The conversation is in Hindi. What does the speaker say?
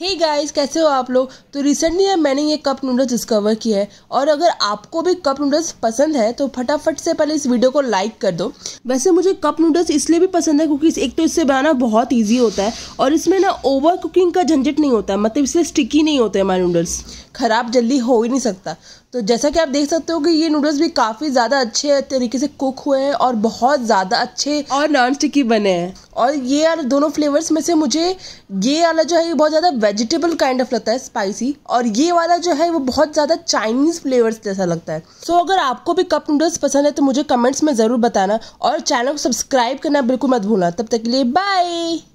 हे hey गाइस कैसे हो आप लोग तो रिसेंटली मैंने ये कप नूडल्स डिस्कवर किया है और अगर आपको भी कप नूडल्स पसंद है तो फटाफट से पहले इस वीडियो को लाइक कर दो वैसे मुझे कप नूडल्स इसलिए भी पसंद है क्योंकि एक तो इससे बनाना बहुत ईजी होता है और इसमें ना ओवर कुकिंग का झंझट नहीं होता है मतलब इससे स्टिकी नहीं होते हमारे नूडल्स ख़राब जल्दी हो ही नहीं सकता तो जैसा कि आप देख सकते हो कि ये नूडल्स भी काफ़ी ज़्यादा अच्छे तरीके से कुक हुए हैं और बहुत ज़्यादा अच्छे और नॉन स्टिकी बने हैं और ये यार दोनों फ्लेवर्स में से मुझे ये वाला जो है ये बहुत ज़्यादा वेजिटेबल काइंड ऑफ लगता है स्पाइसी और ये वाला जो है वो बहुत ज़्यादा चाइनीज़ फ्लेवर्स जैसा लगता है सो so, अगर आपको भी कप नूडल्स पसंद है तो मुझे कमेंट्स में ज़रूर बताना और चैनल को सब्सक्राइब करना बिल्कुल मत भूलना तब तक के लिए बाय